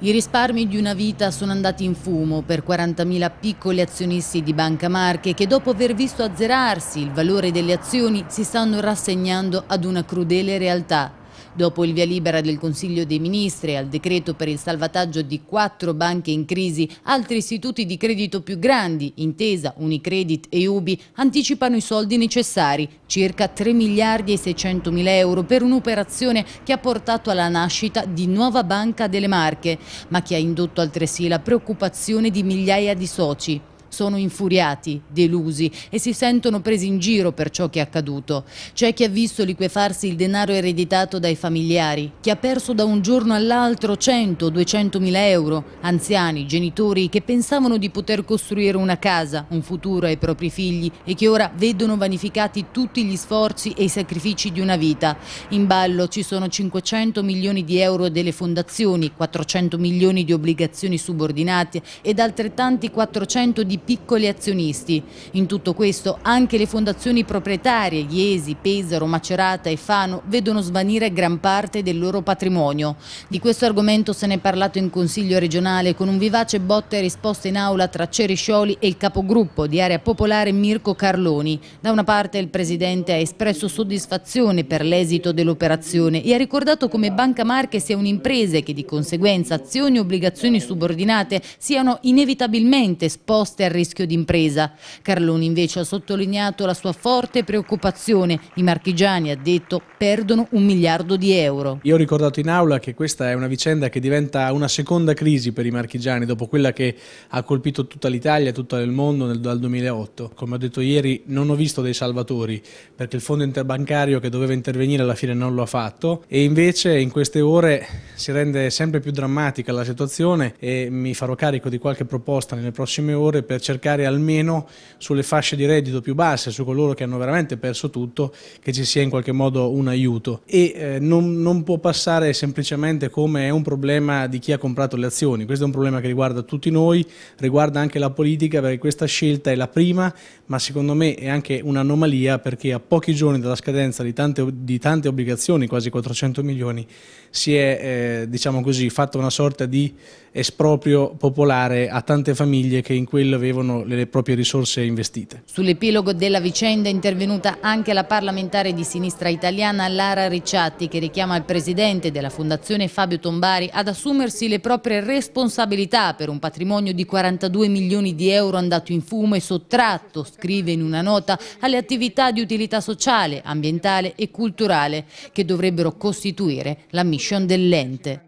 I risparmi di una vita sono andati in fumo per 40.000 piccoli azionisti di Banca Marche che dopo aver visto azzerarsi il valore delle azioni si stanno rassegnando ad una crudele realtà. Dopo il via libera del Consiglio dei Ministri al decreto per il salvataggio di quattro banche in crisi, altri istituti di credito più grandi, Intesa, Unicredit e Ubi, anticipano i soldi necessari, circa 3 miliardi e 600 mila euro per un'operazione che ha portato alla nascita di nuova banca delle Marche, ma che ha indotto altresì la preoccupazione di migliaia di soci sono infuriati, delusi e si sentono presi in giro per ciò che è accaduto. C'è chi ha visto liquefarsi il denaro ereditato dai familiari, chi ha perso da un giorno all'altro 100 200 mila euro, anziani, genitori che pensavano di poter costruire una casa, un futuro ai propri figli e che ora vedono vanificati tutti gli sforzi e i sacrifici di una vita. In ballo ci sono 500 milioni di euro delle fondazioni, 400 milioni di obbligazioni subordinate ed altrettanti 400 di piccoli azionisti. In tutto questo anche le fondazioni proprietarie Iesi, Pesaro, Macerata e Fano vedono svanire gran parte del loro patrimonio. Di questo argomento se ne è parlato in Consiglio regionale con un vivace botta e risposta in aula tra Ceriscioli e il capogruppo di Area Popolare Mirko Carloni. Da una parte il Presidente ha espresso soddisfazione per l'esito dell'operazione e ha ricordato come Banca Marche sia un'impresa e che di conseguenza azioni e obbligazioni subordinate siano inevitabilmente esposte a rischio d'impresa. Carloni invece ha sottolineato la sua forte preoccupazione. I marchigiani, ha detto, perdono un miliardo di euro. Io ho ricordato in aula che questa è una vicenda che diventa una seconda crisi per i marchigiani dopo quella che ha colpito tutta l'Italia, tutto il mondo nel, dal 2008. Come ho detto ieri, non ho visto dei salvatori perché il fondo interbancario che doveva intervenire alla fine non lo ha fatto e invece in queste ore si rende sempre più drammatica la situazione e mi farò carico di qualche proposta nelle prossime ore per cercare almeno sulle fasce di reddito più basse, su coloro che hanno veramente perso tutto, che ci sia in qualche modo un aiuto. E eh, non, non può passare semplicemente come è un problema di chi ha comprato le azioni, questo è un problema che riguarda tutti noi, riguarda anche la politica perché questa scelta è la prima ma secondo me è anche un'anomalia perché a pochi giorni dalla scadenza di tante, di tante obbligazioni, quasi 400 milioni, si è eh, diciamo così, fatta una sorta di esproprio popolare a tante famiglie che in quello avevano le proprie risorse investite. Sull'epilogo della vicenda è intervenuta anche la parlamentare di sinistra italiana Lara Ricciatti che richiama il presidente della Fondazione Fabio Tombari ad assumersi le proprie responsabilità per un patrimonio di 42 milioni di euro andato in fumo e sottratto scrive in una nota, alle attività di utilità sociale, ambientale e culturale che dovrebbero costituire la mission dell'ente.